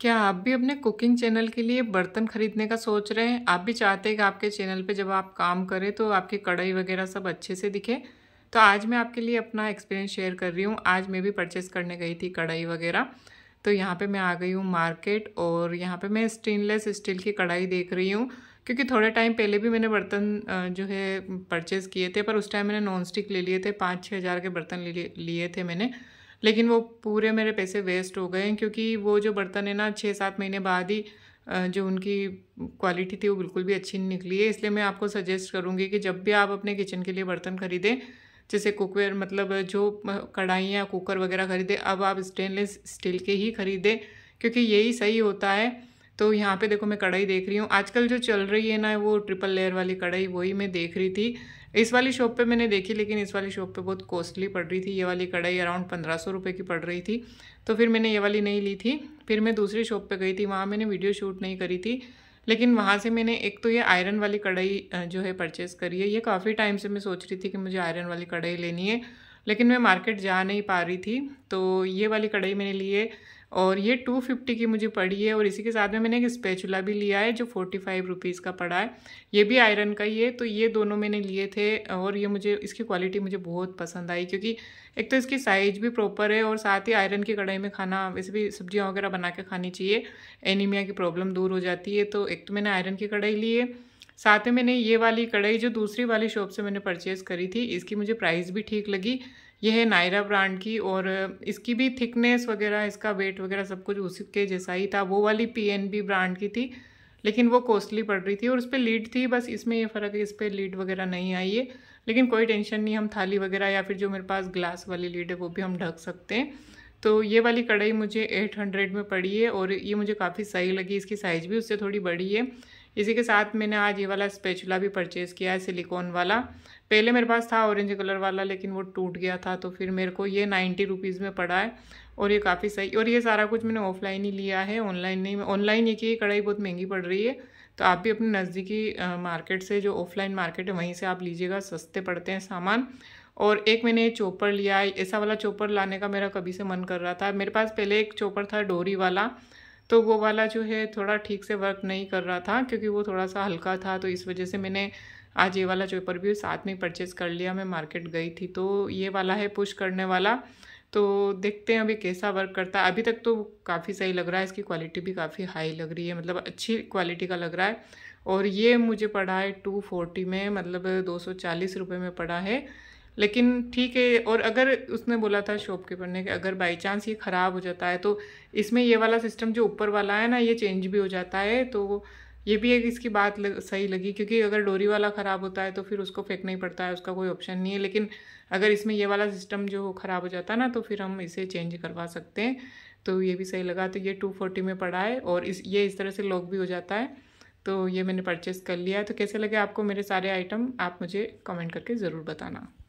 क्या आप भी अपने कुकिंग चैनल के लिए बर्तन खरीदने का सोच रहे हैं आप भी चाहते हैं कि आपके चैनल पे जब आप काम करें तो आपकी कढ़ाई वगैरह सब अच्छे से दिखे तो आज मैं आपके लिए अपना एक्सपीरियंस शेयर कर रही हूँ आज मैं भी परचेस करने गई थी कढ़ाई वगैरह तो यहाँ पे मैं आ गई हूँ मार्केट और यहाँ पर मैं स्टेनलेस स्टील की कढ़ाई देख रही हूँ क्योंकि थोड़े टाइम पहले भी मैंने बर्तन जो है परचेज़ किए थे पर उस टाइम मैंने नॉन स्टिक ले लिए थे पाँच छः हज़ार के बर्तन लिए थे मैंने लेकिन वो पूरे मेरे पैसे वेस्ट हो गए क्योंकि वो जो बर्तन है ना छः सात महीने बाद ही जो उनकी क्वालिटी थी वो बिल्कुल भी अच्छी नहीं निकली है इसलिए मैं आपको सजेस्ट करूँगी कि जब भी आप अपने किचन के लिए बर्तन खरीदें जैसे कुकवेयर मतलब जो कढ़ाइयाँ कुकर वगैरह खरीदें अब आप स्टेनलेस स्टील के ही खरीदें क्योंकि यही सही होता है तो यहाँ पे देखो मैं कढ़ाई देख रही हूँ आजकल जो चल रही है ना वो ट्रिपल लेयर वाली कढ़ाई वही मैं देख रही थी इस वाली शॉप पे मैंने देखी लेकिन इस वाली शॉप पे बहुत कॉस्टली पड़ रही थी ये वाली कढ़ाई अराउंड पंद्रह सौ रुपये की पड़ रही थी तो फिर मैंने ये वाली नहीं ली थी फिर मैं दूसरी शॉप पर गई थी वहाँ मैंने वीडियो शूट नहीं करी थी लेकिन वहाँ से मैंने एक तो ये आयरन वाली कढ़ाई जो है परचेज़ करी है ये काफ़ी टाइम से मैं सोच रही थी कि मुझे आयरन वाली कढ़ाई लेनी है लेकिन मैं मार्केट जा नहीं पा रही थी तो ये वाली कढ़ाई मैंने ली है और ये टू फिफ्टी की मुझे पड़ी है और इसी के साथ में मैंने एक स्पेचुला भी लिया है जो फोर्टी फाइव रुपीज़ का पड़ा है ये भी आयरन का ही है तो ये दोनों मैंने लिए थे और ये मुझे इसकी क्वालिटी मुझे बहुत पसंद आई क्योंकि एक तो इसकी साइज़ भी प्रॉपर है और साथ ही आयरन की कढ़ाई में खाना वैसे भी सब्जियाँ वगैरह बना के खानी चाहिए एनीमिया की प्रॉब्लम दूर हो जाती है तो एक तो मैंने आयरन की कढ़ाई ली है साथ में मैंने ये वाली कढ़ाई जो दूसरी वाली शॉप से मैंने परचेज़ करी थी इसकी मुझे प्राइस भी ठीक लगी ये है नायरा ब्रांड की और इसकी भी थिकनेस वगैरह इसका वेट वगैरह सब कुछ उसी के जैसा ही था वो वाली पीएनबी ब्रांड की थी लेकिन वो कॉस्टली पड़ रही थी और उस पर लीड थी बस इसमें ये फ़र्क है इस पर लीड वगैरह नहीं आई है लेकिन कोई टेंशन नहीं हम थाली वगैरह या फिर जो मेरे पास ग्लास वाली लीड है वो भी हम ढक सकते हैं तो ये वाली कढ़ाई मुझे 800 में पड़ी है और ये मुझे काफ़ी सही लगी इसकी साइज़ भी उससे थोड़ी बड़ी है इसी के साथ मैंने आज ये वाला स्पेचुला भी परचेज़ किया है सिलिकॉन वाला पहले मेरे पास था ऑरेंज कलर वाला लेकिन वो टूट गया था तो फिर मेरे को ये नाइन्टी रुपीज़ में पड़ा है और ये काफ़ी सही और ये सारा कुछ मैंने ऑफलाइन ही लिया है ऑनलाइन नहीं ऑनलाइन ये की कढ़ाई बहुत महंगी पड़ रही है तो आप भी अपने नज़दीकी मार्केट से जो ऑफलाइन मार्केट है वहीं से आप लीजिएगा सस्ते पड़ते हैं सामान और एक मैंने चोपर लिया ऐसा वाला चोपर लाने का मेरा कभी से मन कर रहा था मेरे पास पहले एक चोपर था डोरी वाला तो वो वाला जो है थोड़ा ठीक से वर्क नहीं कर रहा था क्योंकि वो थोड़ा सा हल्का था तो इस वजह से मैंने आज ये वाला पेपर भी साथ में परचेज़ कर लिया मैं मार्केट गई थी तो ये वाला है पुश करने वाला तो देखते हैं अभी कैसा वर्क करता है अभी तक तो काफ़ी सही लग रहा है इसकी क्वालिटी भी काफ़ी हाई लग रही है मतलब अच्छी क्वालिटी का लग रहा है और ये मुझे पड़ा है टू फोर्टी में मतलब दो सौ चालीस रुपये में पड़ा है लेकिन ठीक है और अगर उसने बोला था शॉपकीपर ने कि अगर बाई चांस ये ख़राब हो जाता है तो इसमें ये वाला सिस्टम जो ऊपर वाला है ना ये चेंज भी हो जाता है तो ये भी एक इसकी बात लग, सही लगी क्योंकि अगर डोरी वाला ख़राब होता है तो फिर उसको फेंकना ही पड़ता है उसका कोई ऑप्शन नहीं है लेकिन अगर इसमें ये वाला सिस्टम जो ख़राब हो जाता है ना तो फिर हम इसे चेंज करवा सकते हैं तो ये भी सही लगा तो ये टू फोर्टी में पड़ा है और इस ये इस तरह से लॉक भी हो जाता है तो ये मैंने परचेज़ कर लिया है तो कैसे लगे आपको मेरे सारे आइटम आप मुझे कमेंट करके ज़रूर बताना